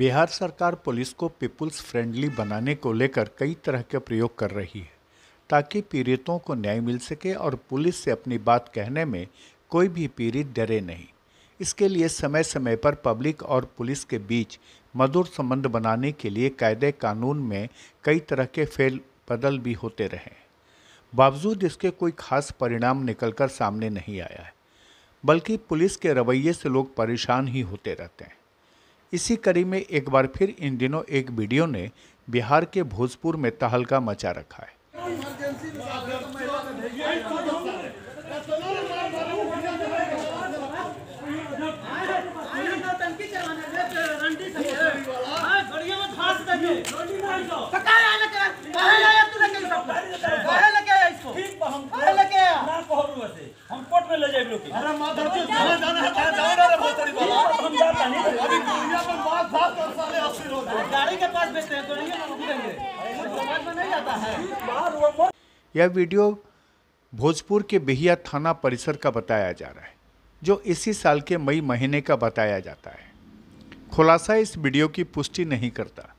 बिहार सरकार पुलिस को people's friendly बनाने को लेकर कई तरह के प्रयोग कर रही है ताकि पीड़ितों को न्याय मिल सके और पुलिस से अपनी बात कहने में कोई भी पीड़ित डरे नहीं इसके लिए समय समय पर पब्लिक और पुलिस के बीच मधुर संबंध बनाने के लिए कायदे कानून में कई तरह के फेल बदल भी होते रहे बावजूद इसके कोई खास परिणाम निकलकर सामने नहीं आया है बल्कि पुलिस के रवैये से लोग परेशान ही होते रहते हैं इसी कड़ी में एक बार फिर इन दिनों एक वीडियो ने बिहार के भोजपुर में तहलका मचा रखा है तो यह वीडियो भोजपुर के बिहिया थाना परिसर का बताया जा रहा है जो इसी साल के मई महीने का बताया जाता है खुलासा इस वीडियो की पुष्टि नहीं करता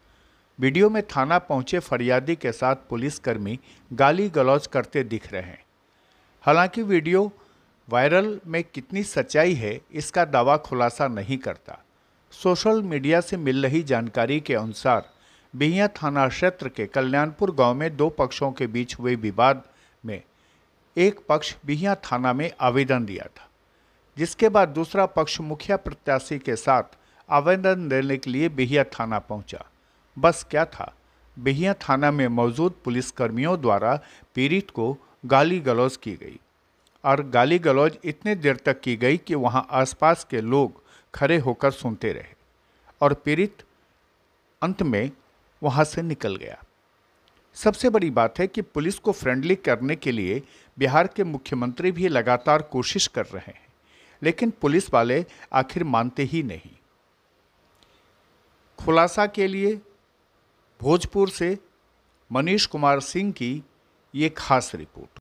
वीडियो में थाना पहुंचे फरियादी के साथ पुलिसकर्मी गाली गलौज करते दिख रहे हैं हालांकि वीडियो वायरल में कितनी सच्चाई है इसका दावा खुलासा नहीं करता सोशल मीडिया से मिल रही जानकारी के अनुसार बिहिया थाना क्षेत्र के कल्याणपुर गांव में दो पक्षों के बीच हुए विवाद में एक पक्ष बिहिया थाना में आवेदन दिया था जिसके बाद दूसरा पक्ष मुखिया प्रत्याशी के साथ आवेदन देने के लिए बिहिया थाना पहुंचा। बस क्या था बिहिया थाना में मौजूद पुलिसकर्मियों द्वारा पीड़ित को गाली गलौज की गई और गाली गलौज इतने देर तक की गई कि वहां आसपास के लोग खड़े होकर सुनते रहे और पीड़ित अंत में वहाँ से निकल गया सबसे बड़ी बात है कि पुलिस को फ्रेंडली करने के लिए बिहार के मुख्यमंत्री भी लगातार कोशिश कर रहे हैं लेकिन पुलिस वाले आखिर मानते ही नहीं खुलासा के लिए भोजपुर से मनीष कुमार सिंह की ये खास रिपोर्ट